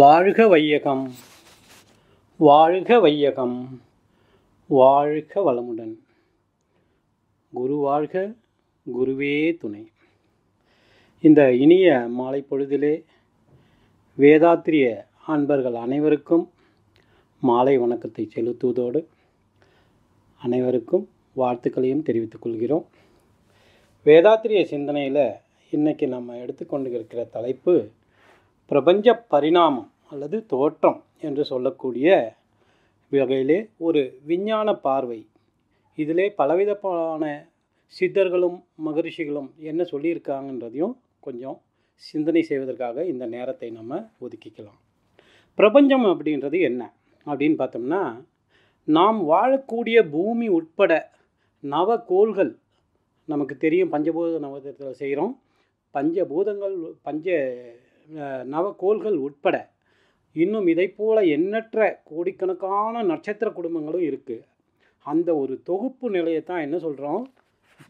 வாழ்க வையகம் வாழ்க வையகம் வாழ்க வளமுடன் குரு வாழ்க குருவே துணை இந்த இனிய மாலை பொழுதிலே வேதாத்திரிய அன்பர்கள் அனைவருக்கும் மாலை வணக்கத்தை செலுத்துவதோடு அனைவருக்கும் வாழ்த்துக்களையும் தெரிவித்துக் கொள்கிறோம் வேதாத்திரிய சிந்தனையில் இன்றைக்கி நம்ம எடுத்துக்கொண்டு இருக்கிற தலைப்பு பிரபஞ்ச பரிணாமம் அல்லது தோற்றம் என்று சொல்லக்கூடிய வகையிலே ஒரு விஞ்ஞான பார்வை இதிலே பலவிதமான சித்தர்களும் மகரிஷிகளும் என்ன சொல்லியிருக்காங்கன்றதையும் கொஞ்சம் சிந்தனை செய்வதற்காக இந்த நேரத்தை நம்ம ஒதுக்கிக்கலாம் பிரபஞ்சம் அப்படின்றது என்ன அப்படின்னு பார்த்தோம்னா நாம் வாழக்கூடிய பூமி உட்பட கோள்கள் நமக்கு தெரியும் பஞ்சபூத நவதத்தில் செய்கிறோம் பஞ்சபூதங்கள் பஞ்ச நவக்கோள்கள் உட்பட இன்னும் இதை போல எண்ணற்ற கோடிக்கணக்கான நட்சத்திர குடும்பங்களும் இருக்குது அந்த ஒரு தொகுப்பு நிலையை தான் என்ன சொல்கிறோம்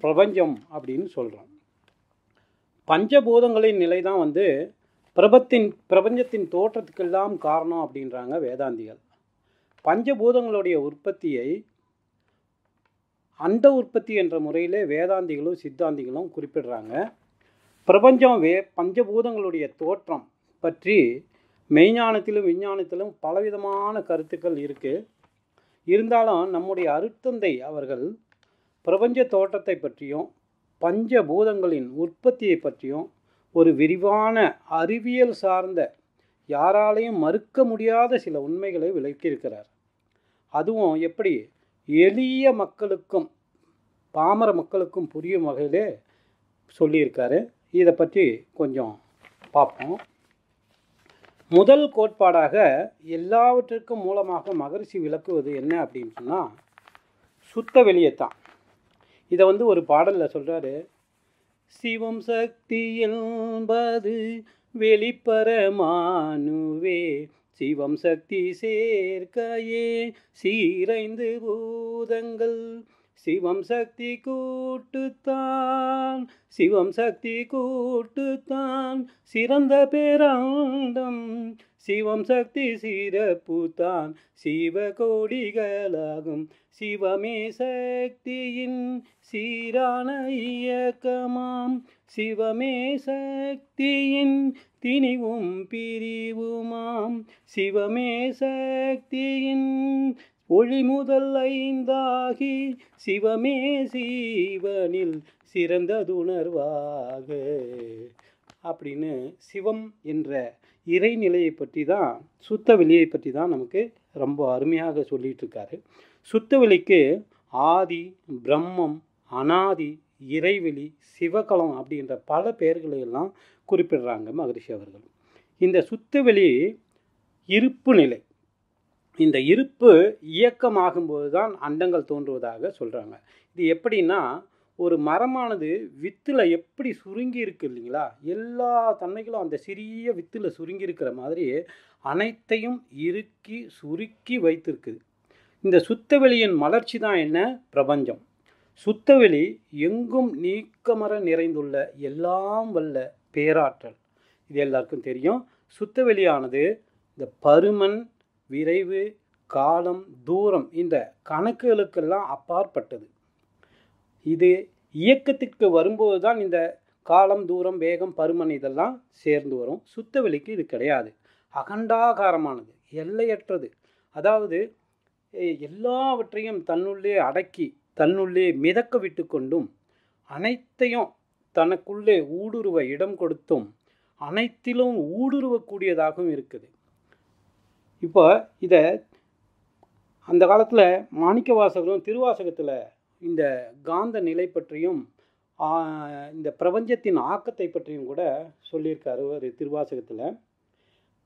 பிரபஞ்சம் அப்படின்னு சொல்கிறோம் பஞ்சபூதங்களின் நிலை தான் வந்து பிரபத்தின் பிரபஞ்சத்தின் தோற்றத்துக்கெல்லாம் காரணம் அப்படின்றாங்க வேதாந்திகள் பஞ்சபூதங்களுடைய உற்பத்தியை அந்த உற்பத்தி என்ற முறையிலே வேதாந்திகளும் சித்தாந்திகளும் குறிப்பிடுறாங்க பிரபஞ்சம் வே பஞ்சபூதங்களுடைய தோற்றம் பற்றி மெய்ஞானத்திலும் விஞ்ஞானத்திலும் பலவிதமான கருத்துக்கள் இருக்குது இருந்தாலும் நம்முடைய அருத்தந்தை அவர்கள் பிரபஞ்ச தோற்றத்தை பற்றியும் பஞ்சபூதங்களின் உற்பத்தியை பற்றியும் ஒரு விரிவான அறிவியல் சார்ந்த யாராலையும் மறுக்க முடியாத சில உண்மைகளை விளக்கியிருக்கிறார் அதுவும் எப்படி எளிய மக்களுக்கும் பாமர மக்களுக்கும் புரியும் வகையிலே சொல்லியிருக்காரு இதை பற்றி கொஞ்சம் பார்ப்போம் முதல் கோட்பாடாக எல்லாவற்றிற்கும் மூலமாக மகரிஷி விளக்குவது என்ன அப்படின்னு சொன்னால் சுத்த வெளியத்தான் இதை வந்து ஒரு பாடலில் சொல்கிறாரு சிவம் சக்தி என்பது வெளிப்பரமானுவே சிவம் சக்தி சேர்க்கையே சீரைந்து பூதங்கள் சிவம் சக்தி கூட்டுத்தான் சிவம் சக்தி கூட்டுத்தான் சிறந்த பேராண்டம் சிவம் சக்தி சிறப்பு தான் சிவ கோடிகளாகும் சிவமே சக்தியின் சீரான இயக்கமாம் சிவமே சக்தியின் திணிவும் பிரிவுமாம் சிவமே சக்தியின் ஒளி முதல் ஐந்தாகி சிவமே சீவனில் உணர்வாக அப்படின்னு சிவம் என்ற இறைநிலையை பற்றி தான் சுத்த வெளியை பற்றி தான் நமக்கு ரொம்ப அருமையாக சொல்லிகிட்டு இருக்காரு சுத்த வெளிக்கு ஆதி பிரம்மம் அனாதி இறைவெளி சிவகலம் அப்படின்ற பல பெயர்களை எல்லாம் குறிப்பிடுறாங்க மகரிஷி அவர்கள் இந்த சுத்தவெளி இருப்பு நிலை இந்த இருப்பு இயக்கமாகும்போது தான் அண்டங்கள் தோன்றுவதாக சொல்கிறாங்க இது எப்படின்னா ஒரு மரமானது வித்தில் எப்படி சுருங்கி இருக்கு இல்லைங்களா எல்லா தன்மைகளும் அந்த சிறிய வித்தில் சுருங்கி இருக்கிற மாதிரி அனைத்தையும் இறுக்கி சுருக்கி வைத்திருக்குது இந்த சுத்தவெளியின் மலர்ச்சி தான் என்ன பிரபஞ்சம் சுத்தவெளி எங்கும் நீக்கமர நிறைந்துள்ள எல்லாம் வல்ல பேராற்றல் இது எல்லாருக்கும் தெரியும் சுத்தவெளியானது இந்த பருமன் விரைவு காலம் தூரம் இந்த கணக்குகளுக்கெல்லாம் அப்பாற்பட்டது இது இயக்கத்திற்கு வரும்போது தான் இந்த காலம் தூரம் வேகம் பருமன் இதெல்லாம் சேர்ந்து வரும் சுத்தவெளிக்கு இது கிடையாது அகண்டாகாரமானது எல்லையற்றது அதாவது எல்லாவற்றையும் தன்னுள்ளே அடக்கி தன்னுள்ளே மிதக்க விட்டு கொண்டும் அனைத்தையும் தனக்குள்ளே ஊடுருவ இடம் கொடுத்தும் அனைத்திலும் ஊடுருவக்கூடியதாகவும் இருக்குது இப்போ இதை அந்த காலத்தில் மாணிக்க வாசகரும் திருவாசகத்தில் இந்த காந்த நிலை பற்றியும் இந்த பிரபஞ்சத்தின் ஆக்கத்தை பற்றியும் கூட சொல்லியிருக்காரு ஒரு திருவாசகத்தில்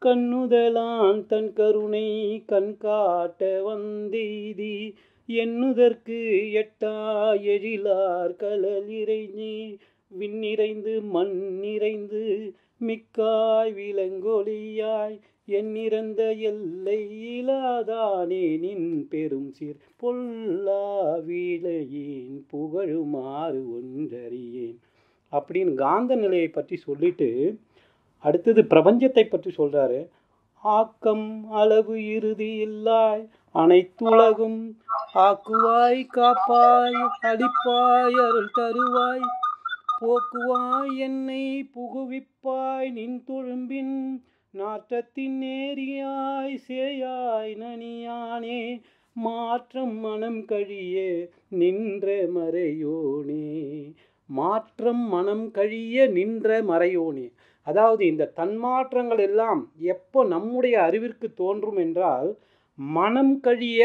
கண்ணுதலான் தன் கருணை கண் காட்ட வந்தீதி எண்ணுதற்கு எட்டா எழிலார் கலல் இறைஞ்சி விண்ணிறைந்து மண் நிறைந்து மிக்காய் விலங்கொலியாய் என்னிறந்த நிறந்த எல்லை இலாதானே நின் பெரும் சீர் பொல்லா புகழுமாறு ஒன்றறியேன் அப்படின்னு காந்த நிலையை பற்றி சொல்லிட்டு அடுத்தது பிரபஞ்சத்தை பற்றி சொல்கிறாரு ஆக்கம் அளவு இறுதி இல்லாய் அனைத்துலகும் ஆக்குவாய் காப்பாய் அடிப்பாய் அருள் தருவாய் போக்குவாய் என்னை புகுவிப்பாய் நின் தொழும்பின் நாற்றத்தின் நேரியாய் சேயாய் நனியானே மாற்றம் மனம் கழிய நின்ற மறையோனே மாற்றம் மனம் கழிய நின்ற மறையோனே அதாவது இந்த தன்மாற்றங்கள் எல்லாம் எப்போ நம்முடைய அறிவிற்கு தோன்றும் என்றால் மனம் கழிய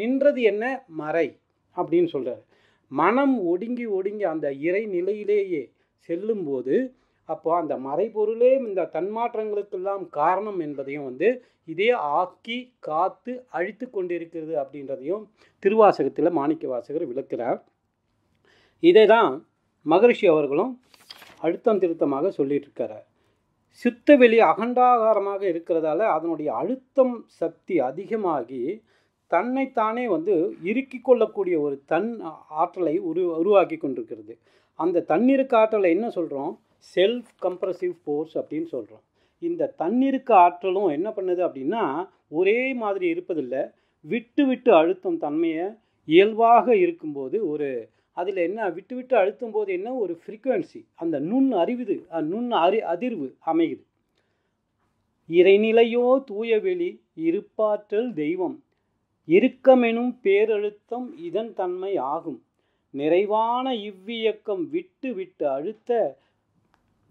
நின்றது என்ன மறை அப்படின்னு சொல்கிறார் மனம் ஒடுங்கி ஒடுங்கி அந்த இறை நிலையிலேயே செல்லும்போது அப்போ அந்த மறைபொருளே இந்த தன்மாற்றங்களுக்கெல்லாம் காரணம் என்பதையும் வந்து இதே ஆக்கி காத்து அழித்து கொண்டிருக்கிறது அப்படின்றதையும் திருவாசகத்தில் மாணிக்க வாசகர் விளக்கிறார் இதை தான் மகரிஷி அவர்களும் அழுத்தம் திருத்தமாக சொல்லிட்டு இருக்கிறார் சுத்த வெளி அகண்டாகாரமாக இருக்கிறதால அதனுடைய அழுத்தம் சக்தி அதிகமாகி தன்னைத்தானே வந்து இறுக்கி கொள்ளக்கூடிய ஒரு தன் ஆற்றலை உரு உருவாக்கி கொண்டிருக்கிறது அந்த தண்ணீருக்கு ஆற்றலை என்ன சொல்கிறோம் செல்ஃப் கம்ப்ரசிவ் ஃபோர்ஸ் அப்படின்னு சொல்கிறோம் இந்த தண்ணீருக்கு ஆற்றலும் என்ன பண்ணுது அப்படின்னா ஒரே மாதிரி இருப்பதில்லை விட்டு விட்டு அழுத்தம் தன்மையை இயல்பாக இருக்கும்போது ஒரு அதில் என்ன விட்டு விட்டு அழுத்தும் போது என்ன ஒரு ஃப்ரீக்குவென்சி அந்த நுண் அறிவுது நுண் அறி அதிர்வு அமையுது இறைநிலையோ தூயவெளி இருப்பாற்றல் தெய்வம் இருக்கமெனும் பேரழுத்தம் இதன் தன்மை ஆகும் நிறைவான இவ்வியக்கம் விட்டு விட்டு அழுத்த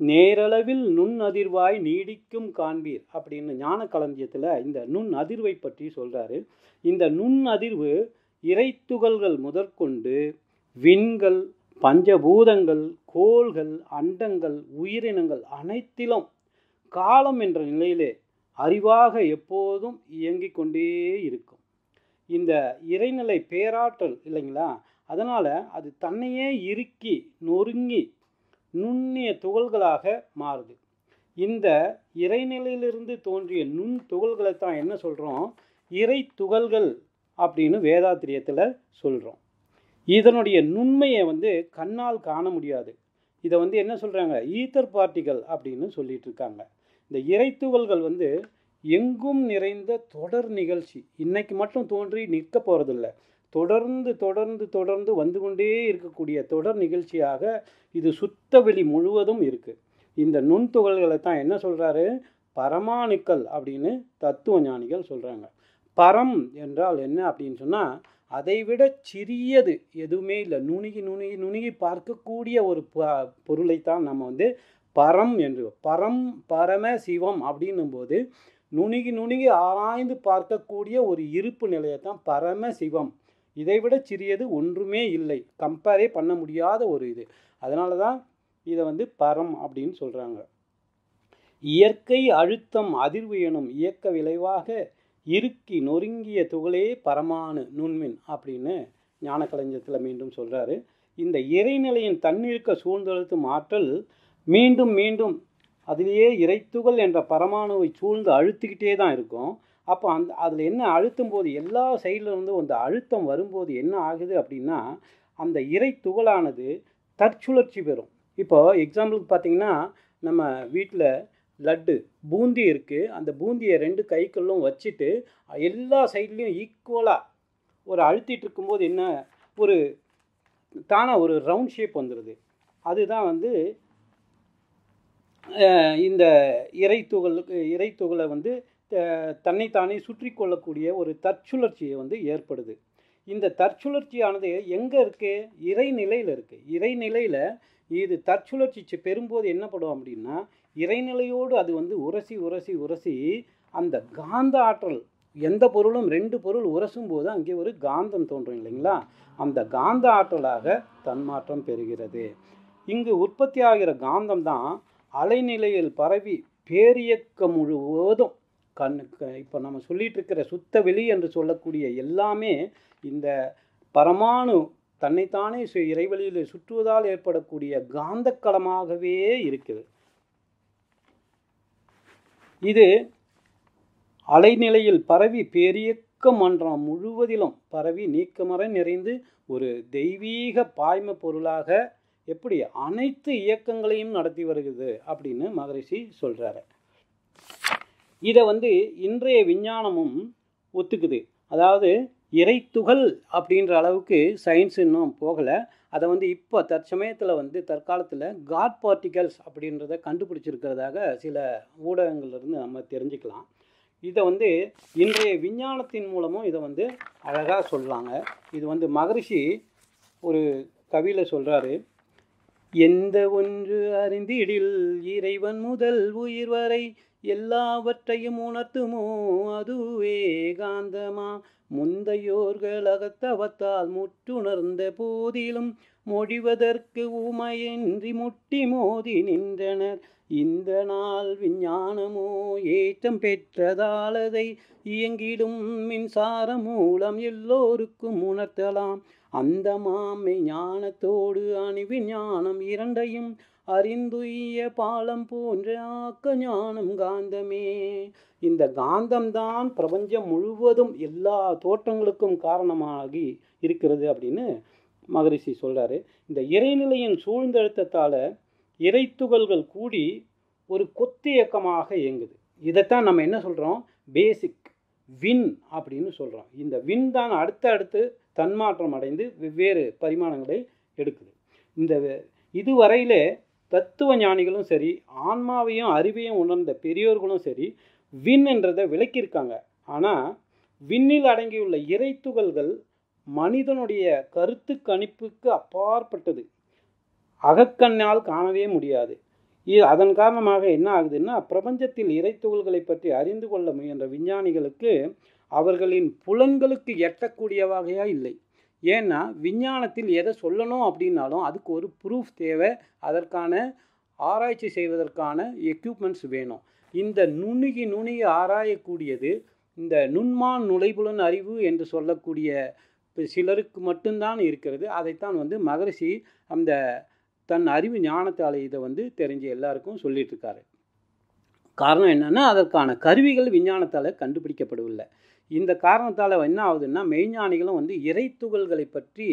நேரளவில் நுண் அதிர்வாய் நீடிக்கும் காண்பீர் அப்படின்னு ஞான களஞ்சியத்தில் இந்த நுண் அதிர்வை பற்றி சொல்கிறாரு இந்த நுண் அதிர்வு இறைத்துகள்கள் முதற்கொண்டு விண்கள் பஞ்சபூதங்கள் கோள்கள் அண்டங்கள் உயிரினங்கள் அனைத்திலும் காலம் என்ற நிலையிலே அறிவாக எப்போதும் இயங்கிக் கொண்டே இருக்கும் இந்த இறைநிலை பேராற்றல் இல்லைங்களா அதனால் அது தன்னையே இறுக்கி நொறுங்கி நுண்ணிய துகள்களாக மாறுது இந்த இறைநிலையிலிருந்து தோன்றிய நுண் துகள்களை தான் என்ன சொல்கிறோம் இறை துகள்கள் அப்படின்னு வேதாத்திரியத்தில் சொல்கிறோம் இதனுடைய நுண்மையை வந்து கண்ணால் காண முடியாது இதை வந்து என்ன சொல்கிறாங்க ஈத்தர் பார்ட்டிகள் அப்படின்னு சொல்லிட்டு இருக்காங்க இந்த இறைத்துகள்கள் வந்து எங்கும் நிறைந்த தொடர் நிகழ்ச்சி இன்னைக்கு மட்டும் தோன்றி நிற்க போகிறதில்ல தொடர்ந்து தொடர்ந்து தொடர்ந்து வந்து கொண்டே இருக்கக்கூடிய தொடர் நிகழ்ச்சியாக இது சுத்தவெளி முழுவதும் இருக்குது இந்த நுண்துகள்களை தான் என்ன சொல்கிறாரு பரமாணுக்கள் அப்படின்னு தத்துவ ஞானிகள் சொல்கிறாங்க பரம் என்றால் என்ன அப்படின்னு சொன்னால் அதைவிட சிறியது எதுவுமே இல்லை நுணுகி நுணுகி நுணுகி பார்க்கக்கூடிய ஒரு ப பொருளைத்தான் நம்ம வந்து பரம் என்று பரம் பரம சிவம் அப்படின்னும்போது நுணுகி நுணுகி ஆராய்ந்து பார்க்கக்கூடிய ஒரு இருப்பு நிலையத்தான் பரம சிவம் இதைவிட சிறியது ஒன்றுமே இல்லை கம்பேரே பண்ண முடியாத ஒரு இது அதனால தான் இதை வந்து பரம் அப்படின்னு சொல்கிறாங்க இயற்கை அழுத்தம் அதிர்வு எனும் இயக்க விளைவாக இறுக்கி நொறுங்கிய துகளே பரமானு நுண்மின் அப்படின்னு ஞான கலைஞத்தில் மீண்டும் சொல்கிறாரு இந்த இறைநிலையின் தன்னிருக்க சூழ்ந்தழுத்தும் ஆற்றல் மீண்டும் மீண்டும் அதிலேயே இறைத்துகள் என்ற பரமானுவை சூழ்ந்து அழுத்திக்கிட்டே தான் இருக்கும் அப்போ அந்த அதில் என்ன அழுத்தும் போது எல்லா சைட்லேருந்தும் அந்த அழுத்தம் வரும்போது என்ன ஆகுது அப்படின்னா அந்த இறை துகளானது தற்சுழற்சி பெறும் இப்போது எக்ஸாம்பிளுக்கு பார்த்தீங்கன்னா நம்ம வீட்டில் லட்டு பூந்தி இருக்குது அந்த பூந்தியை ரெண்டு கைக்குள்ளும் வச்சுட்டு எல்லா சைட்லேயும் ஈக்குவலாக ஒரு அழுத்திட்டு இருக்கும்போது என்ன ஒரு தானாக ஒரு ரவுண்ட் ஷேப் வந்துடுது அதுதான் வந்து இந்த இறை துகளுக்கு இறை துகளை வந்து தன்னைத்தானே சுற்றி கொள்ளக்கூடிய ஒரு தற்சுழற்சியை வந்து ஏற்படுது இந்த தற்சுழற்சியானது எங்கே இருக்குது இறைநிலையில் இருக்குது இறைநிலையில் இது தற்சுழற்சி பெறும்போது என்ன அப்படின்னா இறைநிலையோடு அது வந்து உரசி உரசி உரசி அந்த காந்த ஆற்றல் எந்த பொருளும் ரெண்டு பொருள் உரசும் போது அங்கே ஒரு காந்தம் தோன்றும் இல்லைங்களா அந்த காந்த ஆற்றலாக தன்மாற்றம் பெறுகிறது இங்கு உற்பத்தி ஆகிற காந்தம் தான் அலைநிலையில் பரவி பேரியக்கம் முழுவதும் கண் இப்போ நம்ம சொல்லிகிட்டு இருக்கிற சுத்த வெளி என்று சொல்லக்கூடிய எல்லாமே இந்த பரமானு தன்னைத்தானே இறைவழியில் சுற்றுவதால் ஏற்படக்கூடிய காந்தக்களமாகவே இருக்குது இது அலைநிலையில் பரவி பேரியக்க மன்றம் முழுவதிலும் பரவி நீக்கமர நிறைந்து ஒரு தெய்வீக பாய்ம பொருளாக எப்படி அனைத்து இயக்கங்களையும் நடத்தி வருகிறது அப்படின்னு மகரிஷி சொல்கிறாரு இதை வந்து இன்றைய விஞ்ஞானமும் ஒத்துக்குது அதாவது இறைத்துகள் அப்படின்ற அளவுக்கு சயின்ஸ் இன்னும் போகலை அதை வந்து இப்போ தற்சமயத்தில் வந்து தற்காலத்தில் காட் பார்ட்டிகல்ஸ் அப்படின்றத கண்டுபிடிச்சிருக்கிறதாக சில ஊடகங்கள்லேருந்து நம்ம தெரிஞ்சுக்கலாம் இதை வந்து இன்றைய விஞ்ஞானத்தின் மூலமும் இதை வந்து அழகாக சொல்கிறாங்க இது வந்து மகரிஷி ஒரு கவியில் சொல்கிறாரு எந்த ஒன்று அறிந்திடில் இறைவன் முதல் உயிர் வரை எல்லாவற்றையும் உணர்த்துமோ அதுவே காந்தமா முந்தையோர்கள் அகத்தவத்தால் முற்றுணர்ந்த போதிலும் மொழிவதற்கு உமையின்றி முட்டி மோதி நின்றனர் இந்த நாள் விஞ்ஞானமோ ஏற்றம் பெற்றதாலதை இயங்கிடும் மின்சார மூலம் எல்லோருக்கும் உணர்த்தலாம் அந்த மாமை ஞானத்தோடு அணி விஞ்ஞானம் இரண்டையும் அறிந்துய பாலம் போன்ற ஆக்க ஞானம் காந்தமே இந்த காந்தம்தான் பிரபஞ்சம் முழுவதும் எல்லா தோற்றங்களுக்கும் காரணமாகி இருக்கிறது அப்படின்னு மகரிஷி சொல்கிறாரு இந்த இறைநிலையின் சூழ்ந்தழுத்தத்தால் இறைத்துகள்கள் கூடி ஒரு கொத்து இயக்கமாக இயங்குது இதைத்தான் நம்ம என்ன சொல்கிறோம் பேசிக் வின் அப்படின்னு சொல்கிறோம் இந்த வின் தான் அடுத்த அடுத்து தன்மாற்றம் அடைந்து வெவ்வேறு பரிமாணங்களை எடுக்குது இந்த இதுவரையிலே தத்துவ ஞானிகளும் சரி ஆன்மாவையும் அறிவையும் உணர்ந்த பெரியோர்களும் சரி விண் என்றதை விளக்கியிருக்காங்க ஆனால் விண்ணில் அடங்கியுள்ள இறை துகள்கள் மனிதனுடைய கருத்து கணிப்புக்கு அப்பாற்பட்டது அகக்கண்ணால் காணவே முடியாது இது அதன் காரணமாக என்ன ஆகுதுன்னா பிரபஞ்சத்தில் இறைத்துகள்களை பற்றி அறிந்து கொள்ள முயன்ற விஞ்ஞானிகளுக்கு அவர்களின் புலன்களுக்கு எட்டக்கூடிய வகையாக இல்லை ஏன்னா விஞ்ஞானத்தில் எதை சொல்லணும் அப்படின்னாலும் அதுக்கு ஒரு ப்ரூஃப் தேவை அதற்கான ஆராய்ச்சி செய்வதற்கான எக்யூப்மெண்ட்ஸ் வேணும் இந்த நுணுகி நுணுகி ஆராயக்கூடியது இந்த நுண்மான் நுழைபுலன் அறிவு என்று சொல்லக்கூடிய சிலருக்கு மட்டும்தான் இருக்கிறது அதைத்தான் வந்து மகரிஷி அந்த தன் அறிவு ஞானத்தால் இதை வந்து தெரிஞ்ச எல்லாருக்கும் சொல்லிட்டு இருக்காரு காரணம் என்னென்னா அதற்கான கருவிகள் விஞ்ஞானத்தால் கண்டுபிடிக்கப்படவில்லை இந்த காரணத்தால் என்ன ஆகுதுன்னா மெய்ஞானிகளும் வந்து இறைத்துகள்களை பற்றி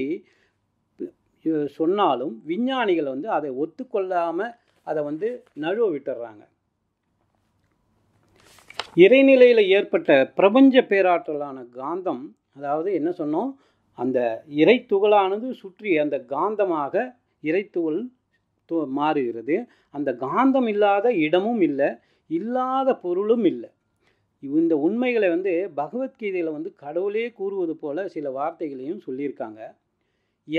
சொன்னாலும் விஞ்ஞானிகள் வந்து அதை ஒத்துக்கொள்ளாமல் அதை வந்து நழுவ விட்டுறாங்க இறைநிலையில் ஏற்பட்ட பிரபஞ்ச பேராற்றலான காந்தம் அதாவது என்ன சொன்னோம் அந்த இறை துகளானது சுற்றி அந்த காந்தமாக இறைத்துகள் மாறுகிறது அந்த காந்தம் இல்லாத இடமும் இல்லை இல்லாத பொருளும் இல்லை இந்த உண்மைகளை வந்து பகவத்கீதையில் வந்து கடவுளே கூறுவது போல சில வார்த்தைகளையும் சொல்லியிருக்காங்க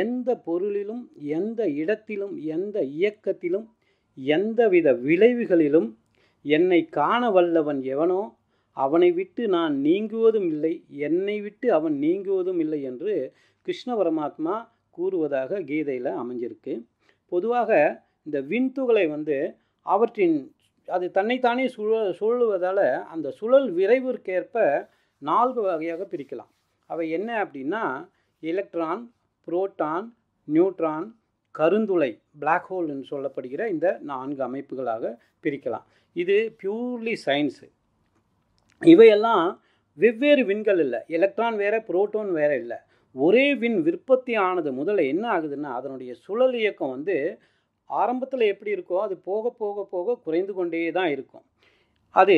எந்த பொருளிலும் எந்த இடத்திலும் எந்த இயக்கத்திலும் எந்தவித விளைவுகளிலும் என்னை காண வல்லவன் எவனோ அவனை விட்டு நான் நீங்குவதும் இல்லை என்னை விட்டு அவன் நீங்குவதும் இல்லை என்று கிருஷ்ண பரமாத்மா கூறுவதாக கீதையில் அமைஞ்சிருக்கு பொதுவாக இந்த விண்துகளை வந்து அவற்றின் அது தன்னைத்தானே சுழ சுழுவதால் அந்த சுழல் விரைவிற்கேற்ப நான்கு வகையாக பிரிக்கலாம் அவை என்ன அப்படின்னா எலக்ட்ரான் புரோட்டான் நியூட்ரான் கருந்துளை பிளாக் என்று சொல்லப்படுகிற இந்த நான்கு அமைப்புகளாக பிரிக்கலாம் இது பியூர்லி சயின்ஸு இவையெல்லாம் வெவ்வேறு விண்கள் இல்லை எலக்ட்ரான் வேறு புரோட்டோன் வேறு இல்லை ஒரே வின் விற்பத்தி ஆனது முதல்ல என்ன ஆகுதுன்னா அதனுடைய சுழல் இயக்கம் வந்து ஆரம்பத்தில் எப்படி இருக்கோ அது போக போக போக குறைந்து கொண்டே தான் இருக்கும் அது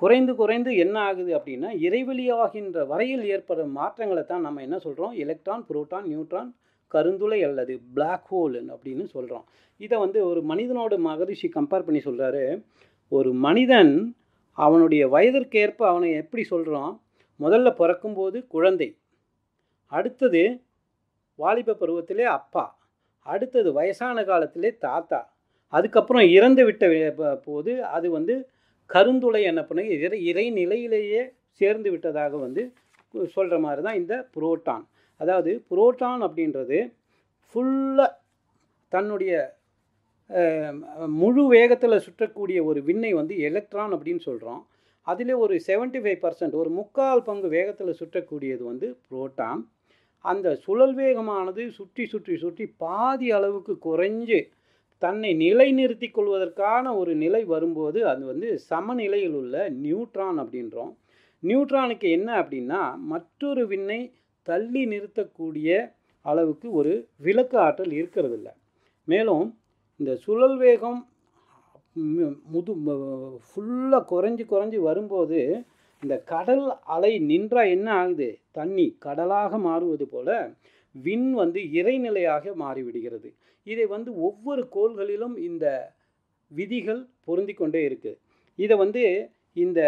குறைந்து குறைந்து என்ன ஆகுது அப்படின்னா இறைவெளியாகின்ற வரையில் ஏற்படும் மாற்றங்களை தான் நம்ம என்ன சொல்கிறோம் எலக்ட்ரான் புரோட்டான் நியூட்ரான் கருந்துளை அல்லது பிளாக் ஹோல் அப்படின்னு சொல்கிறோம் இதை வந்து ஒரு மனிதனோட மகரிஷி கம்பேர் பண்ணி சொல்கிறாரு ஒரு மனிதன் அவனுடைய வயதிற்கேற்ப அவனை எப்படி சொல்கிறான் முதல்ல பிறக்கும்போது குழந்தை அடுத்தது வாலிப பருவத்திலே அப்பா அடுத்தது வயசான காலத்திலே தாத்தா அதுக்கப்புறம் இறந்து விட்ட போது அது வந்து கருந்துளை என்ன பண்ணுங்க இறை இறை நிலையிலேயே சேர்ந்து விட்டதாக வந்து சொல்கிற மாதிரி தான் இந்த புரோட்டான் அதாவது புரோட்டான் அப்படின்றது ஃபுல்லாக தன்னுடைய முழு வேகத்தில் சுற்றக்கூடிய ஒரு விண்ணை வந்து எலக்ட்ரான் அப்படின்னு சொல்கிறோம் அதில் ஒரு செவன்ட்டி ஃபைவ் பர்சன்ட் ஒரு முக்கால் பங்கு வேகத்தில் சுற்றக்கூடியது வந்து புரோட்டான் அந்த சுழல் வேகமானது சுற்றி சுற்றி சுற்றி பாதி அளவுக்கு குறைஞ்சு தன்னை நிலைநிறுத்தி கொள்வதற்கான ஒரு நிலை வரும்போது அது வந்து சமநிலையில் உள்ள நியூட்ரான் அப்படின்றோம் நியூட்ரானுக்கு என்ன அப்படின்னா மற்றொரு விண்ணை தள்ளி நிறுத்தக்கூடிய அளவுக்கு ஒரு விளக்கு ஆற்றல் இருக்கிறதில்ல மேலும் இந்த சுழல் வேகம் முது ஃபுல்லாக குறைஞ்சி குறைஞ்சி வரும்போது இந்த கடல் அலை நின்றால் என்ன ஆகுது தண்ணி கடலாக மாறுவது போல விண் வந்து இறைநிலையாக மாறிவிடுகிறது இதை வந்து ஒவ்வொரு கோள்களிலும் இந்த விதிகள் பொருந்தி கொண்டே இருக்குது இதை வந்து இந்த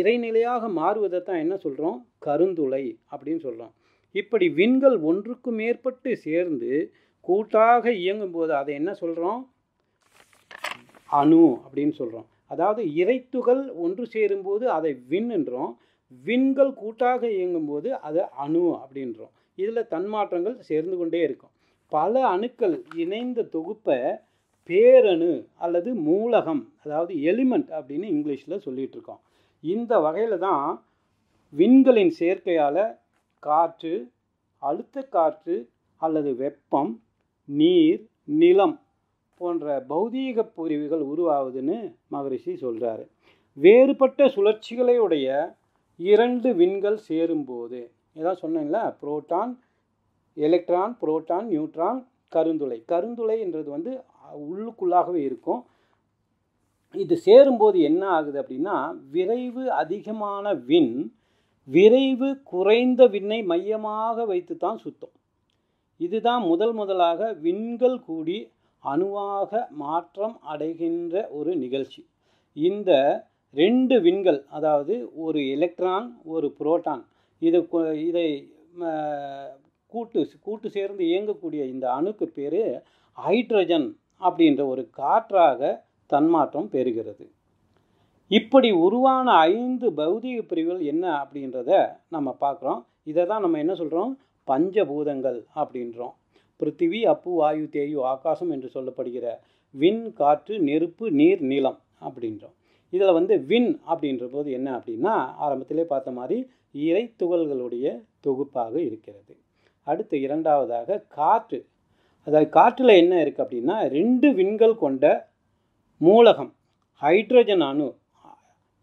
இறைநிலையாக மாறுவதை தான் என்ன சொல்கிறோம் கருந்துளை அப்படின்னு சொல்கிறோம் இப்படி விண்கள் ஒன்றுக்கு மேற்பட்டு சேர்ந்து கூட்டாக இயங்கும்போது அதை என்ன சொல்கிறோம் அணு அப்படின்னு சொல்கிறோம் அதாவது இறைத்துகள் ஒன்று சேரும்போது அதை விண் என்றோம் விண்கள் கூட்டாக இயங்கும்போது அது அணு அப்படின்றோம் இதில் தன்மாற்றங்கள் சேர்ந்து கொண்டே இருக்கும் பல அணுக்கள் இணைந்த தொகுப்பை பேரணு அல்லது மூலகம் அதாவது எலிமெண்ட் அப்படின்னு இங்கிலீஷில் சொல்லிகிட்ருக்கோம் இந்த வகையில் தான் விண்களின் சேர்க்கையால் காற்று அழுத்த காற்று அல்லது வெப்பம் நீர் நிலம் போன்ற பௌதீக பொறிவுகள் உருவாகுதுன்னு மகரிஷி சொல்கிறாரு வேறுபட்ட சுழற்சிகளையுடைய இரண்டு விண்கள் சேரும்போது ஏதாவது சொன்னீங்களா புரோட்டான் எலக்ட்ரான் புரோட்டான் நியூட்ரான் கருந்துளை கருந்துளைன்றது வந்து உள்ளுக்குள்ளாகவே இருக்கும் இது சேரும்போது என்ன ஆகுது அப்படின்னா விரைவு அதிகமான விண் விரைவு குறைந்த விண்ணை மையமாக வைத்து தான் சுத்தம் இதுதான் முதல் முதலாக விண்கள் கூடி அணுவாக மாற்றம் அடைகின்ற ஒரு நிகழ்ச்சி இந்த ரெண்டு விண்கள் அதாவது ஒரு எலக்ட்ரான் ஒரு புரோட்டான் இதை இதை கூட்டு கூட்டு சேர்ந்து இயங்கக்கூடிய இந்த அணுக்கு பேர் ஹைட்ரஜன் அப்படின்ற ஒரு காற்றாக தன்மாற்றம் பெறுகிறது இப்படி உருவான ஐந்து பௌதிக பிரிவுகள் என்ன அப்படின்றத நம்ம பார்க்குறோம் இதை தான் நம்ம என்ன சொல்கிறோம் பஞ்சபூதங்கள் அப்படின்றோம் பிருத்திவி அப்பு வாயு தேயு ஆகாசம் என்று சொல்லப்படுகிற விண் காற்று நெருப்பு நீர் நீளம் அப்படின்றோம் இதில் வந்து வின் அப்படின்ற போது என்ன அப்படின்னா ஆரம்பத்திலே பார்த்த மாதிரி இறை துகள்களுடைய தொகுப்பாக இருக்கிறது அடுத்து இரண்டாவதாக காற்று அதாவது காற்றில் என்ன இருக்குது அப்படின்னா ரெண்டு விண்கள் கொண்ட மூலகம் ஹைட்ரஜன் அணு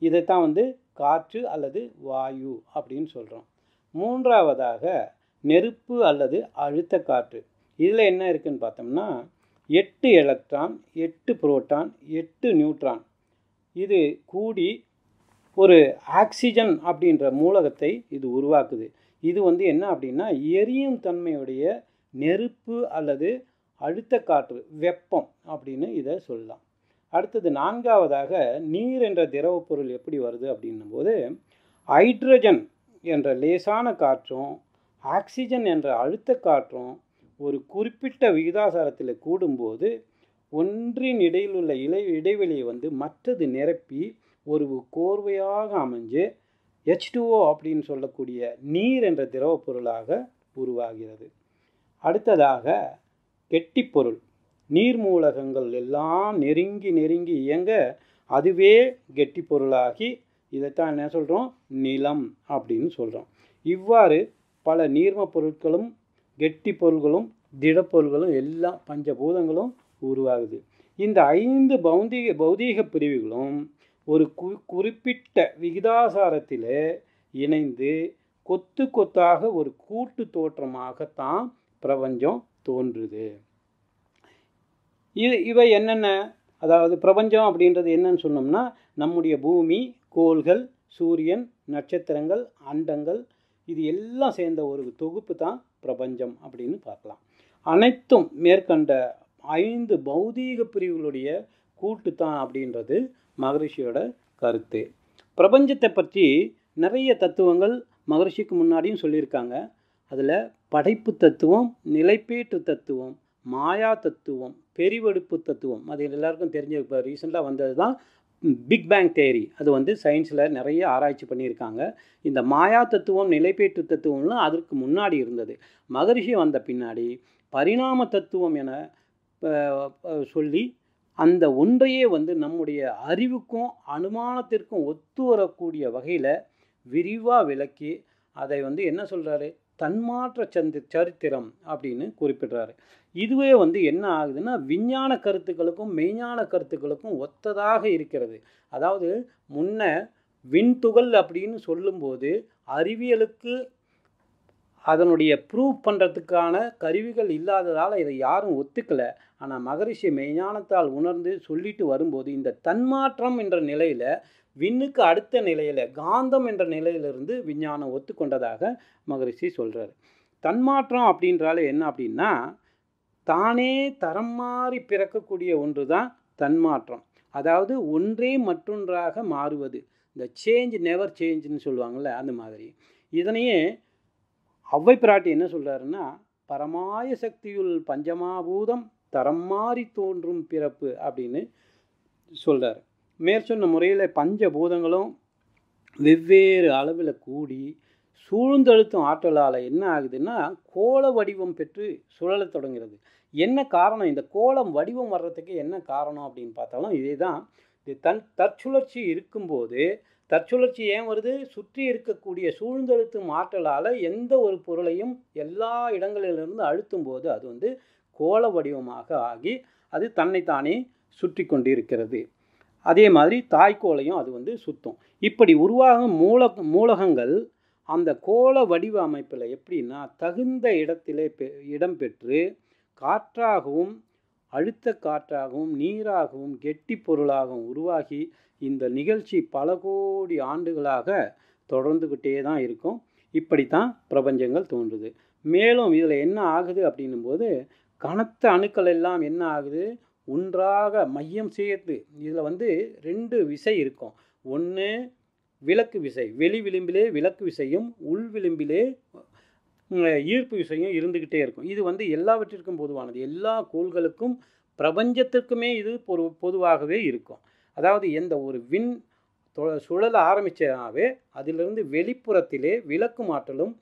இதைத்தான் வந்து காற்று அல்லது வாயு அப்படின்னு சொல்கிறோம் மூன்றாவதாக நெருப்பு அல்லது அழுத்த காற்று இதில் என்ன இருக்குதுன்னு பார்த்தோம்னா எட்டு எலக்ட்ரான் எட்டு புரோட்டான் எட்டு நியூட்ரான் இது கூடி ஒரு ஆக்சிஜன் அப்படின்ற மூலகத்தை இது உருவாக்குது இது வந்து என்ன அப்படின்னா எரியும் தன்மையுடைய நெருப்பு அல்லது அழுத்த காற்று வெப்பம் அப்படின்னு இதை சொல்லலாம் அடுத்தது நான்காவதாக நீர் என்ற திரவ பொருள் எப்படி வருது அப்படின்னும்போது ஹைட்ரஜன் என்ற லேசான காற்றும் ஆக்சிஜன் என்ற அழுத்த காற்றும் ஒரு குறிப்பிட்ட விகிதாசாரத்தில் கூடும்போது ஒன்றின் இடையில் உள்ள இலை இடைவெளியை வந்து மற்றது நிரப்பி ஒரு கோர்வையாக அமைஞ்சு ஹெச்டுஓ அப்படின்னு சொல்லக்கூடிய நீர் என்ற திரவ பொருளாக உருவாகிறது அடுத்ததாக கெட்டிப்பொருள் நீர் மூலகங்கள் எல்லாம் நெருங்கி நெருங்கி இயங்க அதுவே கெட்டி பொருளாகி இதைத்தான் என்ன சொல்கிறோம் நிலம் அப்படின்னு சொல்கிறோம் இவ்வாறு பல நீர்ம பொருட்களும் கெட்டி பொருள்களும் திடப்பொருள்களும் எல்லாம் பஞ்சபூதங்களும் உருவாகுது இந்த ஐந்து பௌந்திக பௌதீக பிரிவுகளும் ஒரு கு குறிப்பிட்ட விகிதாசாரத்தில் இணைந்து கொத்து கொத்தாக ஒரு கூட்டு தோற்றமாகத்தான் பிரபஞ்சம் தோன்றுது இது இவை என்னென்ன அதாவது பிரபஞ்சம் அப்படின்றது என்னன்னு சொன்னோம்னா நம்முடைய பூமி கோள்கள் சூரியன் நட்சத்திரங்கள் அண்டங்கள் இது எல்லாம் சேர்ந்த ஒரு தொகுப்பு தான் பிரபஞ்சம் அப்படின்னு பார்க்கலாம் அனைத்தும் மேற்கண்ட ஐந்து பௌதீக பிரிவுகளுடைய கூட்டு தான் அப்படின்றது மகரிஷியோட கருத்து பிரபஞ்சத்தை பற்றி நிறைய தத்துவங்கள் மகரிஷிக்கு முன்னாடியும் சொல்லியிருக்காங்க அதில் படைப்பு தத்துவம் நிலைப்பேற்று தத்துவம் மாயா தத்துவம் பெரிவெடுப்பு தத்துவம் அது எல்லாருக்கும் தெரிஞ்ச இப்போ ரீசெண்டாக வந்தது தான் பிக் பேங் தேரி அது வந்து சயின்ஸில் நிறைய ஆராய்ச்சி பண்ணியிருக்காங்க இந்த மாயா தத்துவம் நிலைப்பேற்று தத்துவம்லாம் அதற்கு முன்னாடி இருந்தது மகரிஷி வந்த பின்னாடி பரிணாம தத்துவம் என சொல்லி அந்த ஒன்றையே வந்து நம்முடைய அறிவுக்கும் அனுமானத்திற்கும் ஒத்து வரக்கூடிய வகையில் விரிவாக விளக்கி அதை வந்து என்ன சொல்கிறாரு தன்மாற்ற சந்தி சரித்திரம் அப்படின்னு குறிப்பிடுறாரு இதுவே வந்து என்ன ஆகுதுன்னா விஞ்ஞான கருத்துக்களுக்கும் மெய்ஞான கருத்துக்களுக்கும் ஒத்ததாக இருக்கிறது அதாவது முன்ன விண்துகள் அப்படின்னு சொல்லும்போது அறிவியலுக்கு அதனுடைய ப்ரூவ் பண்ணுறதுக்கான கருவிகள் இல்லாததால் இதை யாரும் ஒத்துக்கலை ஆனால் மகரிஷி மெய்ஞானத்தால் உணர்ந்து சொல்லிட்டு வரும்போது இந்த தன்மாற்றம் என்ற நிலையில் விண்ணுக்கு அடுத்த நிலையில் காந்தம் என்ற நிலையிலிருந்து விஞ்ஞானம் ஒத்துக்கொண்டதாக மகரிஷி சொல்கிறார் தன்மாற்றம் அப்படின்றாலே என்ன அப்படின்னா தானே தரம் மாறி பிறக்கக்கூடிய ஒன்று தான் தன்மாற்றம் அதாவது ஒன்றே மற்றொன்றாக மாறுவது இந்த சேஞ்ச் நெவர் சேஞ்சுன்னு சொல்லுவாங்கள்ல அந்த மாதிரி இதனையே அவ்வை பிராட்டி என்ன சொல்கிறாருன்னா பரமாய சக்தியுள் பஞ்சமாபூதம் தரம் மாறி தோன்றும் பிறப்பு அப்படின்னு சொல்கிறார் மேற்சொன்ன முறையில் பஞ்சபூதங்களும் வெவ்வேறு அளவில் கூடி சூழ்ந்தழுத்தும் ஆற்றலால் என்ன ஆகுதுன்னா கோல வடிவம் பெற்று சுழலத் தொடங்கிறது என்ன காரணம் இந்த கோலம் வடிவம் வர்றதுக்கு என்ன காரணம் அப்படின்னு பார்த்தாலும் இதே தான் இது தன் தற்சுழற்சி இருக்கும்போது தற்சுழற்சி ஏன் வருது சுற்றி இருக்கக்கூடிய சூழ்ந்தழுத்தும் ஆற்றலால் எந்த ஒரு பொருளையும் எல்லா இடங்களிலிருந்து அழுத்தும் போது அது வந்து கோள வடிவமாக ஆகி அது தன்னைத்தானே சுற்றி கொண்டிருக்கிறது அதே மாதிரி தாய்க்கோளையும் அது வந்து சுத்தும் இப்படி உருவாகும் மூல மூலகங்கள் அந்த கோள வடிவ அமைப்பில் எப்படின்னா தகுந்த இடத்திலே பெ இடம்பெற்று காற்றாகவும் அழுத்த காற்றாகவும் நீராகவும் கெட்டி பொருளாகவும் உருவாகி இந்த நிகழ்ச்சி பல கோடி ஆண்டுகளாக தொடர்ந்துக்கிட்டே தான் இருக்கும் இப்படி தான் பிரபஞ்சங்கள் தோன்றுது மேலும் இதில் என்ன ஆகுது அப்படின்னும்போது கனத்த அணுக்கள் எல்லாம் என்ன ஆகுது ஒன்றாக மையம் சேர்த்து இதில் வந்து ரெண்டு விசை இருக்கும் ஒன்று விளக்கு விசை வெளி விளிம்பிலே விளக்கு விசையும் உள் விளிம்பிலே ஈர்ப்பு விசையும் இருந்துக்கிட்டே இருக்கும் இது வந்து எல்லாவற்றிற்கும் பொதுவானது எல்லா கோள்களுக்கும் பிரபஞ்சத்திற்குமே இது பொது பொதுவாகவே இருக்கும் அதாவது எந்த ஒரு விண் சுழல ஆரம்பித்ததாவே அதிலிருந்து வெளிப்புறத்திலே விளக்கு மாற்றலும்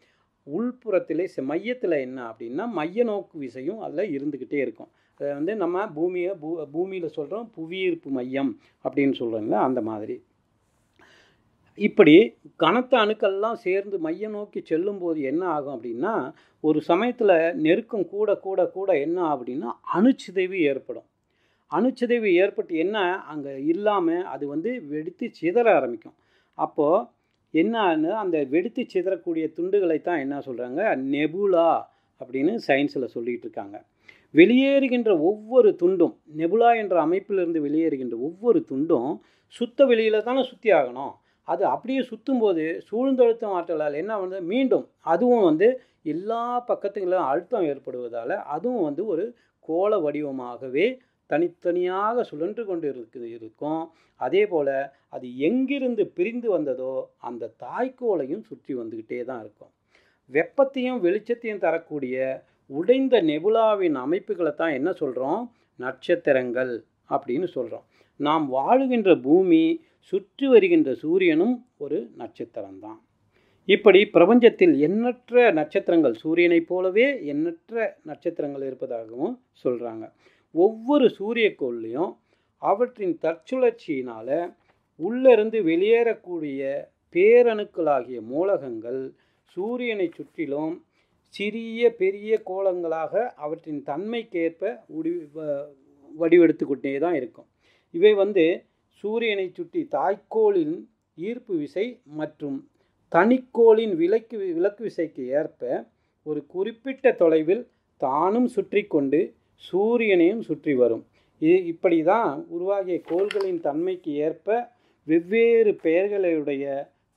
உள்புறத்திலே மையத்தில் என்ன அப்படின்னா மைய நோக்கு விசையும் அதில் இருந்துக்கிட்டே இருக்கும் அதை வந்து நம்ம பூமியை பூ பூமியில் சொல்கிறோம் புவியீர்ப்பு மையம் அப்படின்னு சொல்கிறோம்ல அந்த மாதிரி இப்படி கனத்த அணுக்கள்லாம் சேர்ந்து மைய நோக்கி செல்லும்போது என்ன ஆகும் அப்படின்னா ஒரு சமயத்தில் நெருக்கம் கூட கூட கூட என்ன அப்படின்னா அணுச்சிதைவு ஏற்படும் அணுச்சிதைவு ஏற்பட்டு என்ன அங்கே இல்லாமல் அது வந்து வெடித்து சிதற ஆரம்பிக்கும் அப்போது என்னன்னு அந்த வெடித்து சிதறக்கூடிய துண்டுகளை தான் என்ன சொல்கிறாங்க நெபுலா அப்படின்னு சயின்ஸில் சொல்லிகிட்டு இருக்காங்க வெளியேறுகின்ற ஒவ்வொரு துண்டும் நெபுலா என்ற அமைப்பிலிருந்து வெளியேறுகின்ற ஒவ்வொரு துண்டும் சுத்த வெளியில் தானே சுற்றி ஆகணும் அது அப்படியே சுற்றும் போது சூழ்ந்தழுத்தம் ஆற்றலால் என்ன வந்து மீண்டும் அதுவும் வந்து எல்லா பக்கத்துங்களும் அழுத்தம் ஏற்படுவதால் அதுவும் வந்து ஒரு கோள வடிவமாகவே தனித்தனியாக சுழன்று கொண்டு இருக்கு இருக்கும் அதே போல் அது எங்கிருந்து பிரிந்து வந்ததோ அந்த தாய்க்கோளையும் சுற்றி வந்துக்கிட்டே தான் இருக்கும் வெப்பத்தையும் வெளிச்சத்தையும் தரக்கூடிய உடைந்த நெபுலாவின் அமைப்புகளை தான் என்ன சொல்கிறோம் நட்சத்திரங்கள் அப்படின்னு சொல்கிறோம் நாம் வாழுகின்ற பூமி சுற்றி வருகின்ற சூரியனும் ஒரு நட்சத்திரம்தான் இப்படி பிரபஞ்சத்தில் எண்ணற்ற நட்சத்திரங்கள் சூரியனைப் போலவே எண்ணற்ற நட்சத்திரங்கள் இருப்பதாகவும் சொல்கிறாங்க ஒவ்வொரு கோள்லையும் அவற்றின் தற்சுழற்சியினால் உள்ளிருந்து வெளியேறக்கூடிய பேரணுக்களாகிய மூலகங்கள் சூரியனை சுற்றிலும் சிறிய பெரிய கோலங்களாக அவற்றின் தன்மைக்கேற்ப உடி வடிவெடுத்து தான் இருக்கும் இவை வந்து சூரியனை சுற்றி தாய்க்கோளின் ஈர்ப்பு விசை மற்றும் தனிக்கோளின் விலக்கு விலக்கு விசைக்கு ஏற்ப ஒரு குறிப்பிட்ட தொலைவில் தானும் சுற்றி கொண்டு சூரியனையும் சுற்றி வரும் இது இப்படி தான் உருவாகிய கோள்களின் தன்மைக்கு ஏற்ப வெவ்வேறு பெயர்களுடைய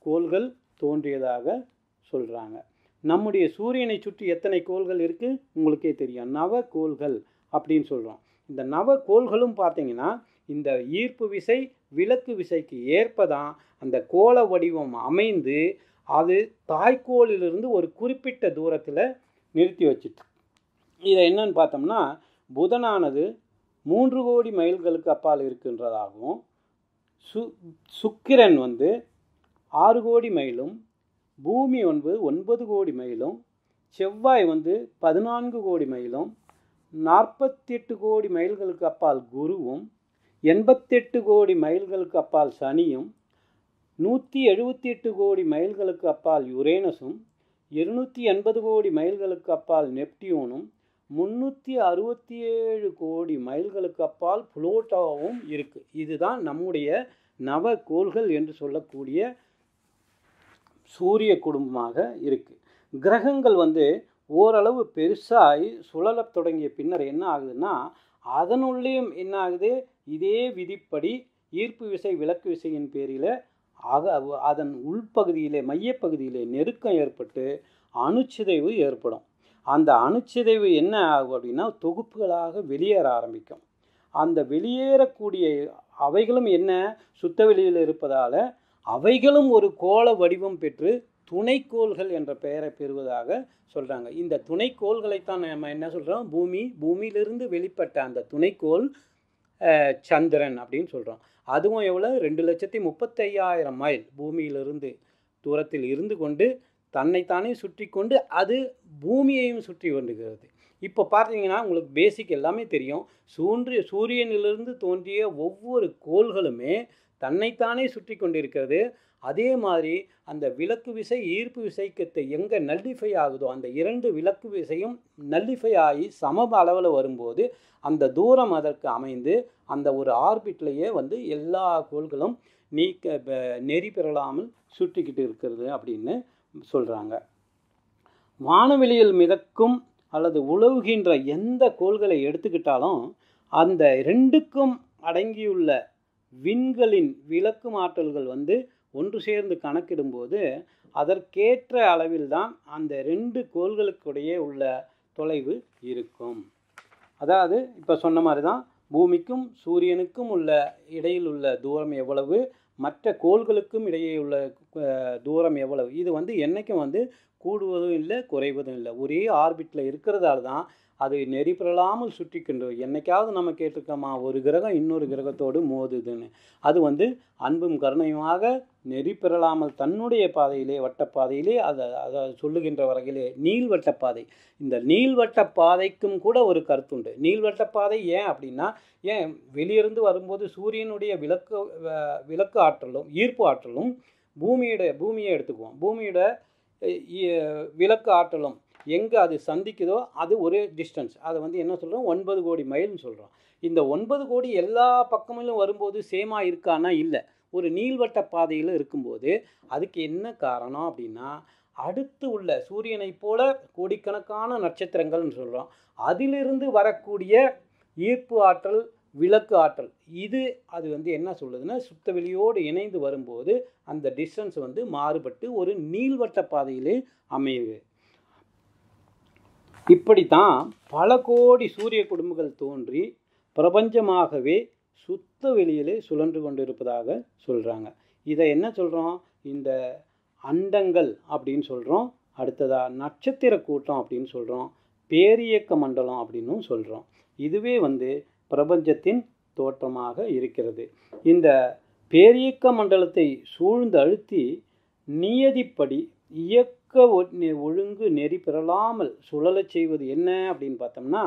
கோள்கள் தோன்றியதாக சொல்கிறாங்க நம்முடைய சூரியனை சுற்றி எத்தனை கோள்கள் இருக்குது உங்களுக்கே தெரியும் நவ கோள்கள் அப்படின்னு சொல்கிறோம் இந்த நவ கோள்களும் பார்த்தீங்கன்னா இந்த ஈர்ப்பு விசை விளக்கு விசைக்கு ஏற்ப தான் அந்த கோள வடிவம் அமைந்து அது தாய்க்கோளிலிருந்து ஒரு குறிப்பிட்ட தூரத்தில் நிறுத்தி வச்சுட்டு இதை என்னன்னு பார்த்தோம்னா புதனானது மூன்று கோடி மைல்களுக்கு அப்பால் இருக்கின்றதாகவும் சு சுக்கிரன் வந்து ஆறு கோடி மைலும் பூமி வந்து ஒன்பது கோடி மைலும் செவ்வாய் வந்து பதினான்கு கோடி மைலும் நாற்பத்தெட்டு கோடி மைல்களுக்கு அப்பால் குருவும் எண்பத்தெட்டு கோடி மைல்களுக்கு அப்பால் சனியும் நூற்றி எழுபத்தி எட்டு கோடி மைல்களுக்கு அப்பால் யுரேனஸும் இருநூற்றி எண்பது கோடி மைல்களுக்கு அப்பால் நெப்டியூனும் முந்நூற்றி அறுபத்தி ஏழு கோடி மைல்களுக்கு அப்பால் புளோட்டாவும் இருக்குது இதுதான் நம்முடைய நவ கோள்கள் என்று சொல்லக்கூடிய சூரிய குடும்பமாக இருக்குது கிரகங்கள் வந்து ஓரளவு பெருசாகி சுழல தொடங்கிய பின்னர் என்ன ஆகுதுன்னா அதனுள்ளேயும் என்ன ஆகுது இதே விதிப்படி ஈர்ப்பு விசை விளக்கு விசையின் பேரில் அக அதன் உள்பகுதியிலே மையப்பகுதியிலே நெருக்கம் ஏற்பட்டு அணுச்சிதைவு ஏற்படும் அந்த அணுச்சிதைவு என்ன ஆகும் அப்படின்னா தொகுப்புகளாக வெளியேற ஆரம்பிக்கும் அந்த வெளியேறக்கூடிய அவைகளும் என்ன சுத்த வெளியில் இருப்பதால் அவைகளும் ஒரு கோள வடிவம் பெற்று துணைக்கோள்கள் என்ற பெயரை பெறுவதாக சொல்கிறாங்க இந்த துணைக்கோள்களைத்தான் நம்ம என்ன சொல்கிறோம் பூமி பூமியிலிருந்து வெளிப்பட்ட அந்த துணைக்கோள் சந்திரன் அப்படின்னு சொல்கிறோம் அதுவும் எவ்வளோ ரெண்டு லட்சத்தி முப்பத்தையாயிரம் மைல் பூமியிலிருந்து தூரத்தில் இருந்து கொண்டு தன்னைத்தானே சுற்றி கொண்டு அது பூமியையும் சுற்றி கொண்டுகிறது இப்போ பார்த்தீங்கன்னா உங்களுக்கு பேசிக் எல்லாமே தெரியும் சூன்றிய சூரியனிலிருந்து தோன்றிய ஒவ்வொரு கோள்களுமே தன்னைத்தானே சுற்றி கொண்டிருக்கிறது அதே மாதிரி அந்த விளக்கு விசை ஈர்ப்பு விசைக்கத்தை எங்கே நல்லிஃபை ஆகுதோ அந்த இரண்டு விளக்கு விசையும் நல்லிஃபை ஆகி சம அளவில் வரும்போது அந்த தூரம் அதற்கு அமைந்து அந்த ஒரு ஆர்பிட்லேயே வந்து எல்லா கோள்களும் நீக்க நெறி பெறலாமல் சுற்றிக்கிட்டு இருக்கிறது அப்படின்னு சொல்கிறாங்க வானவெளியில் மிதக்கும் அல்லது உழவுகின்ற எந்த கோள்களை எடுத்துக்கிட்டாலும் அந்த ரெண்டுக்கும் அடங்கியுள்ள விண்களின் விளக்கு மாற்றல்கள் வந்து ஒன்று சேர்ந்து கணக்கிடும்போது அதற்கேற்ற அளவில்தான் அந்த ரெண்டு கோள்களுக்குடையே உள்ள தொலைவு இருக்கும் அதாவது இப்போ சொன்ன மாதிரி தான் பூமிக்கும் சூரியனுக்கும் உள்ள இடையில் உள்ள தூரம் எவ்வளவு மற்ற கோள்களுக்கும் இடையே உள்ள தூரம் எவ்வளவு இது வந்து என்றைக்கும் வந்து கூடுவதும் இல்லை குறைவதும் இல்லை ஒரே ஆர்பிட்டில் இருக்கிறதால தான் அது நெறிப்பிரலாமல் சுற்றிக்கின்றது என்னைக்காவது நம்ம கேட்டிருக்கோமா ஒரு கிரகம் இன்னொரு கிரகத்தோடு மோதுதுன்னு அது வந்து அன்பும் கருணையுமாக நெறிப்பிரலாமல் தன்னுடைய பாதையிலே வட்டப்பாதையிலே அதை அதை சொல்லுகின்ற வரையிலே நீள்வட்ட பாதை இந்த நீள்வட்ட பாதைக்கும் கூட ஒரு கருத்துண்டு நீள்வட்ட பாதை ஏன் அப்படின்னா ஏன் வெளியிருந்து வரும்போது சூரியனுடைய விளக்கு விளக்கு ஆற்றலும் ஈர்ப்பு ஆற்றலும் பூமியோட பூமியை எடுத்துக்குவோம் பூமியோட விளக்கு ஆற்றலும் எங்கே அது சந்திக்குதோ அது ஒரே டிஸ்டன்ஸ் அதை வந்து என்ன சொல்கிறோம் ஒன்பது கோடி மைல்னு சொல்கிறோம் இந்த ஒன்பது கோடி எல்லா பக்கமிலும் வரும்போது சேமாக இருக்கான்னா இல்லை ஒரு நீள்வட்ட பாதையில் இருக்கும்போது அதுக்கு என்ன காரணம் அப்படின்னா அடுத்து உள்ள சூரியனைப் போல கோடிக்கணக்கான நட்சத்திரங்கள்னு சொல்கிறோம் அதிலிருந்து வரக்கூடிய ஈர்ப்பு ஆற்றல் விளக்கு ஆற்றல் இது அது வந்து என்ன சொல்லுதுன்னா சுத்த வெளியோடு இணைந்து வரும்போது அந்த டிஸ்டன்ஸ் வந்து மாறுபட்டு ஒரு நீள்வட்ட பாதையிலே அமையுது இப்படித்தான் பல கோடி சூரிய குடும்பங்கள் தோன்றி பிரபஞ்சமாகவே சுத்த வெளியிலே சுழன்று கொண்டிருப்பதாக சொல்கிறாங்க இதை என்ன சொல்கிறோம் இந்த அண்டங்கள் அப்படின்னு சொல்கிறோம் அடுத்ததாக நட்சத்திர கூட்டம் அப்படின்னு சொல்கிறோம் பேரியக்க மண்டலம் அப்படின்னும் சொல்கிறோம் இதுவே வந்து பிரபஞ்சத்தின் தோற்றமாக இருக்கிறது இந்த பேரியக்க மண்டலத்தை சூழ்ந்து அழுத்தி நியதிப்படி இயக்க ஒழுங்கு நெறி பெறலாமல் சுழலச் செய்வது என்ன அப்படின்னு பார்த்தோம்னா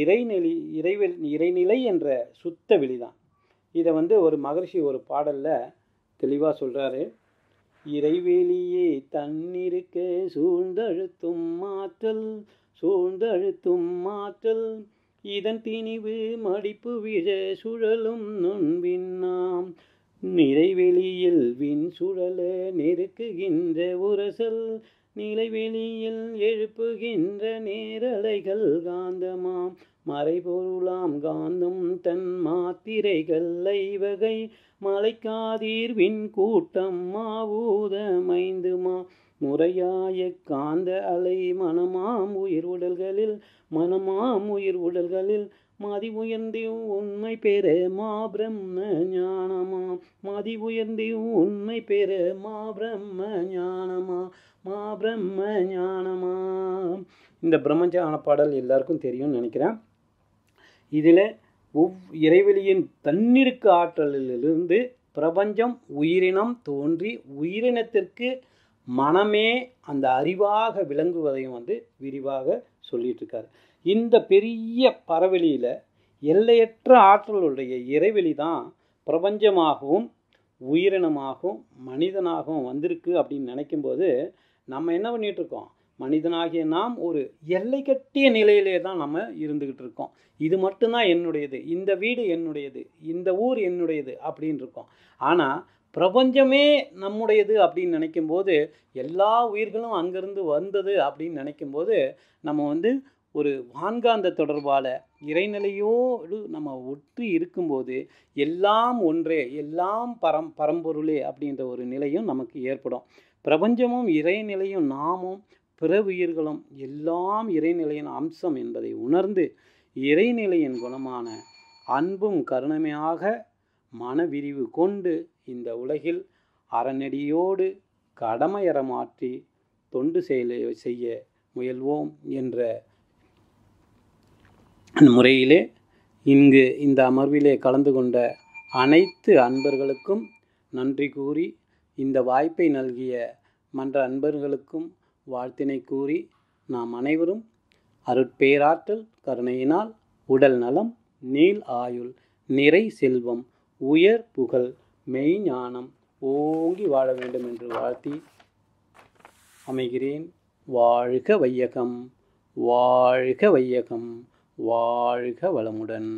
இறைநிலை இறைவெளி இறைநிலை என்ற சுத்த வெளிதான் இதை வந்து ஒரு மகர்ஷி ஒரு பாடலில் தெளிவாக சொல்கிறாரு இறைவெளியே தன்னிருக்க சூழ்ந்தழுத்தும் மாற்றல் சூழ்ந்தழுத்தும் மாற்றல் இதன் திணிவு மடிப்பு விழ சுழலும் நுண்பின்னாம் நிறைவெளியில் வின் சுழல நெருக்குகின்ற உரசல் நிலைவெளியில் எழுப்புகின்ற நேரலைகள் காந்தமாம் மறைபொருளாம் காந்தம் தன் மாத்திரைகள் ஐவகை மலைக்காதீர்வின் கூட்டம் மாவூதமைந்துமா முறையாய காந்த அலை மனமாம் உயிர் உடல்களில் மனமாம் உயிர் உடல்களில் மதி உயர்ந்தி உண்மை பெற மா பிரம்ம ஞானமா மதி உயர்ந்தி உண்மை பெற மா பிரம்ம ஞானமா மா பிரம்ம ஞானமா இந்த பிரம்மஞான பாடல் எல்லாருக்கும் தெரியும்னு நினைக்கிறேன் இதில் ஒவ் இறைவெளியின் தன்னிருக்கு ஆற்றலிலிருந்து பிரபஞ்சம் உயிரினம் தோன்றி உயிரினத்திற்கு மனமே அந்த அறிவாக விளங்குவதையும் வந்து விரிவாக சொல்லிட்டு இருக்காரு இந்த பெரிய பரவெளியில் எல்லையற்ற ஆற்றலுடைய இறைவெளி தான் பிரபஞ்சமாகவும் உயிரினமாகவும் மனிதனாகவும் வந்திருக்கு அப்படின்னு நினைக்கும்போது நம்ம என்ன பண்ணிகிட்ருக்கோம் மனிதனாகிய நாம் ஒரு எல்லை கட்டிய நிலையிலே தான் நம்ம இருந்துக்கிட்டு இருக்கோம் இது மட்டும்தான் என்னுடையது இந்த வீடு என்னுடையது இந்த ஊர் என்னுடையது அப்படின்னு இருக்கோம் ஆனால் பிரபஞ்சமே நம்முடையது அப்படின்னு நினைக்கும்போது எல்லா உயிர்களும் அங்கேருந்து வந்தது அப்படின்னு நினைக்கும்போது நம்ம வந்து ஒரு வான்காந்த தொடர்பால் இறைநிலையோடு நம்ம ஒட்டு இருக்கும்போது எல்லாம் ஒன்றே எல்லாம் பரம் பரம்பொருளே அப்படின்ற ஒரு நிலையும் நமக்கு ஏற்படும் பிரபஞ்சமும் இறைநிலையும் நாமும் பிற உயிர்களும் எல்லாம் இறைநிலையின் அம்சம் என்பதை உணர்ந்து இறைநிலையின் குணமான அன்பும் கருணமையாக மனவிரிவு கொண்டு இந்த உலகில் அறநெடியோடு மாற்றி தொண்டு செயலை செய்ய முயல்வோம் என்ற அந்த முறையிலே இங்கு இந்த அமர்விலே கலந்து கொண்ட அனைத்து அன்பர்களுக்கும் நன்றி கூறி இந்த வாய்ப்பை நல்கிய மன்ற அன்பர்களுக்கும் வாழ்த்தினை கூறி நாம் அனைவரும் அருட்பேராற்றல் கருணையினால் உடல் நலம் நீள் ஆயுள் நிறை செல்வம் உயர் புகழ் மெய்ஞானம் ஓங்கி வாழ வேண்டும் என்று வாழ்த்தி அமைகிறேன் வாழ்க வையகம் வாழ்க வையகம் வாழ்க வளமுடன்